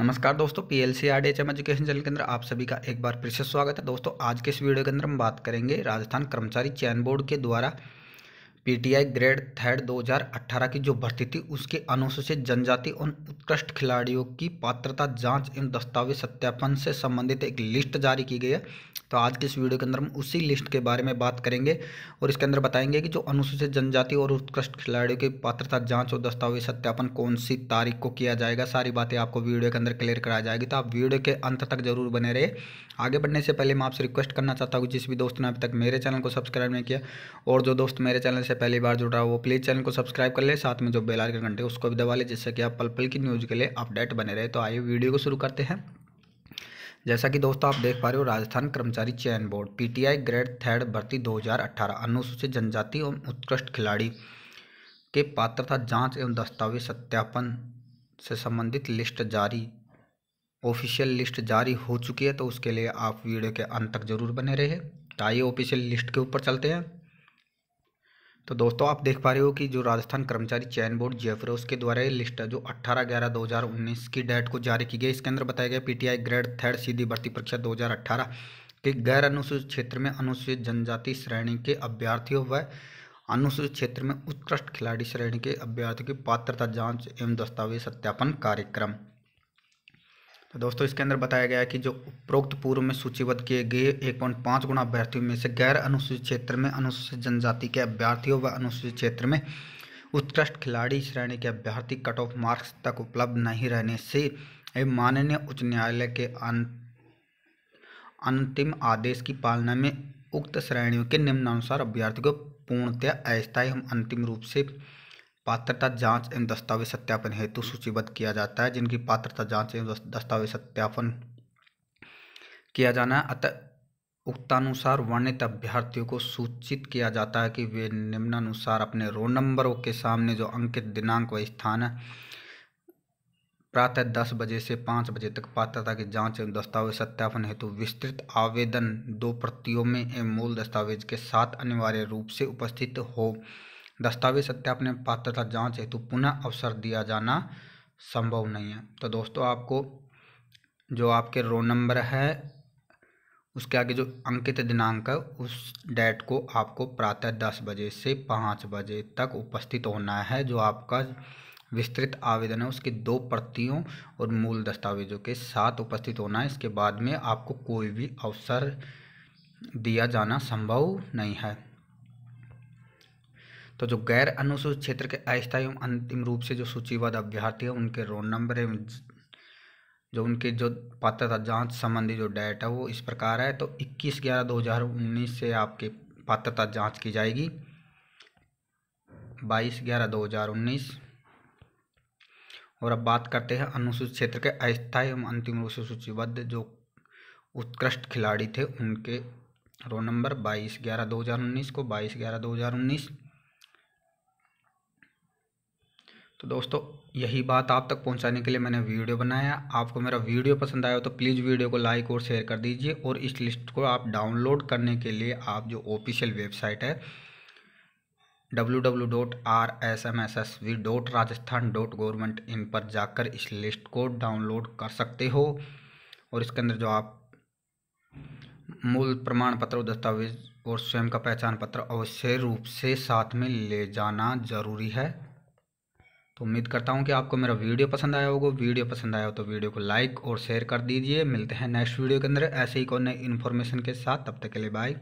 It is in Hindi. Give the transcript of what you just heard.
नमस्कार दोस्तों P L C R D H M education channel के अंदर आप सभी का एक बार फिर से स्वागत है दोस्तों आज के इस वीडियो के अंदर हम बात करेंगे राजस्थान कर्मचारी चयन बोर्ड के द्वारा पीटीआई ग्रेड थर्ड 2018 की जो भर्ती थी उसके अनुसूचित जनजाति और उत्कृष्ट खिलाड़ियों की पात्रता जांच एवं दस्तावेज सत्यापन से संबंधित एक लिस्ट जारी की गई है तो आज के इस वीडियो के अंदर हम उसी लिस्ट के बारे में बात करेंगे और इसके अंदर बताएंगे कि जो अनुसूचित जनजाति और उत्कृष्ट खिलाड़ियों की पात्रता जाँच और दस्तावेज सत्यापन कौन सी तारीख को किया जाएगा सारी बातें आपको वीडियो के अंदर क्लियर कराया जाएगी तो आप वीडियो के अंत तक जरूर बने रहे आगे बढ़ने से पहले मैं आपसे रिक्वेस्ट करना चाहता हूँ जिस भी दोस्त ने अभी तक मेरे चैनल को सब्सक्राइब नहीं किया और जो दोस्त मेरे चैनल से पहली बार जुड़ रहा हो वो प्लीज़ चैनल को सब्सक्राइब कर ले साथ में जो बेल आइकन घंटे उसको भी दबा ले जिससे कि आप पल पल की न्यूज़ के लिए अपडेट बने रहे तो आइए वीडियो को शुरू करते हैं जैसा कि दोस्तों आप देख पा रहे हो राजस्थान कर्मचारी चयन बोर्ड पीटीआई ग्रेड थर्ड भर्ती 2018 अनुसूचित जनजाति एवं उत्कृष्ट खिलाड़ी के पात्रता जांच एवं दस्तावेज सत्यापन से संबंधित लिस्ट जारी ऑफिशियल लिस्ट जारी हो चुकी है तो उसके लिए आप वीडियो के अंत तक जरूर बने रहे तो आइए ऑफिशियल लिस्ट के ऊपर चलते हैं तो दोस्तों आप देख पा रहे हो कि जो राजस्थान कर्मचारी चयन बोर्ड जयपुर उसके द्वारा ये लिस्ट है जो 18 ग्यारह 2019 की डेट को जारी की गई इसके अंदर बताया गया पीटीआई ग्रेड थर्ड सीधी भर्ती परीक्षा 2018 के गैर अनुसूचित क्षेत्र में अनुसूचित जनजाति श्रेणी के अभ्यर्थियों व अनुसूचित क्षेत्र में उत्कृष्ट खिलाड़ी श्रेणी के अभ्यर्थियों की पात्रता जाँच एवं दस्तावेज सत्यापन कार्यक्रम तो दोस्तों इसके अंदर बताया गया है कि जो उपरोक्त पूर्व में सूचीबद्ध किए गए एक पॉइंट पाँच गुणा अभ्यर्थियों में से गैर अनुसूचित क्षेत्र में अनुसूचित जनजाति के अभ्यर्थियों व अनुसूचित क्षेत्र में उत्कृष्ट खिलाड़ी श्रेणी के अभ्यर्थी कट ऑफ मार्क्स तक उपलब्ध नहीं रहने से एवं माननीय उच्च न्यायालय के अंतिम आदेश की पालना में उक्त श्रेणियों के निम्नानुसार अभ्यर्थी को पूर्णतया अस्थायी हम अंतिम रूप से पात्रता जांच एवं दस्तावेज सत्यापन हेतु सूचीबद्ध किया जाता है जिनकी पात्रता जांच एवं दस्तावेज सत्यापन किया जाना अतः उक्तानुसार वर्णित अभ्यर्थियों को सूचित किया जाता है कि वे निम्नानुसार अपने रोल नंबरों के सामने जो अंकित दिनांक व स्थान है प्रातः दस बजे से पाँच बजे तक पात्रता की जांच एवं दस्तावेज सत्यापन हेतु विस्तृत आवेदन दो प्रतियों में एवं मूल दस्तावेज के साथ अनिवार्य रूप से उपस्थित हो दस्तावेज सत्यापन पात्रता जांच हेतु पुनः अवसर दिया जाना संभव नहीं है तो दोस्तों आपको जो आपके रोल नंबर है उसके आगे जो अंकित दिनांक है उस डेट को आपको प्रातः दस बजे से पाँच बजे तक उपस्थित होना है जो आपका विस्तृत आवेदन है उसकी दो प्रतियों और मूल दस्तावेजों के साथ उपस्थित होना है इसके बाद में आपको कोई भी अवसर दिया जाना संभव नहीं है तो जो गैर अनुसूचित क्षेत्र के अस्थायी एवं अंतिम रूप से जो सूचीबद्ध अभ्यर्थी हैं उनके रोल नंबर एवं जो उनके जो पात्रता जांच संबंधी जो डेट है वो इस प्रकार है तो 21 ग्यारह 2019 से आपके पात्रता जांच की जाएगी 22 ग्यारह 2019 और अब बात करते हैं अनुसूचित क्षेत्र के अस्थायी एवं अंतिम रूप से सूचीबद्ध जो उत्कृष्ट खिलाड़ी थे उनके रोल नंबर 22 ग्यारह 2019 को 22 ग्यारह 2019 तो दोस्तों यही बात आप तक पहुंचाने के लिए मैंने वीडियो बनाया आपको मेरा वीडियो पसंद आया हो तो प्लीज़ वीडियो को लाइक और शेयर कर दीजिए और इस लिस्ट को आप डाउनलोड करने के लिए आप जो ऑफिशियल वेबसाइट है W W dot R S M S S V dot Rajasthan dot government in पर जाकर इस लिस्ट को डाउनलोड कर सकते हो और इसके अंदर जो आप मूल प्रमाण पत्र दस्तावेज और स्वयं का पहचान पत्र अवश्य रूप से साथ में ले जाना जरूरी है तो उम्मीद करता हूँ कि आपको मेरा वीडियो पसंद आया होगा वीडियो पसंद आया हो तो वीडियो को लाइक और शेयर कर दीजिए मिलते हैं नेक्स्ट वीडियो के अंदर ऐसे ही कोई नई इन्फॉर्मेशन के साथ तब तक के लिए बाय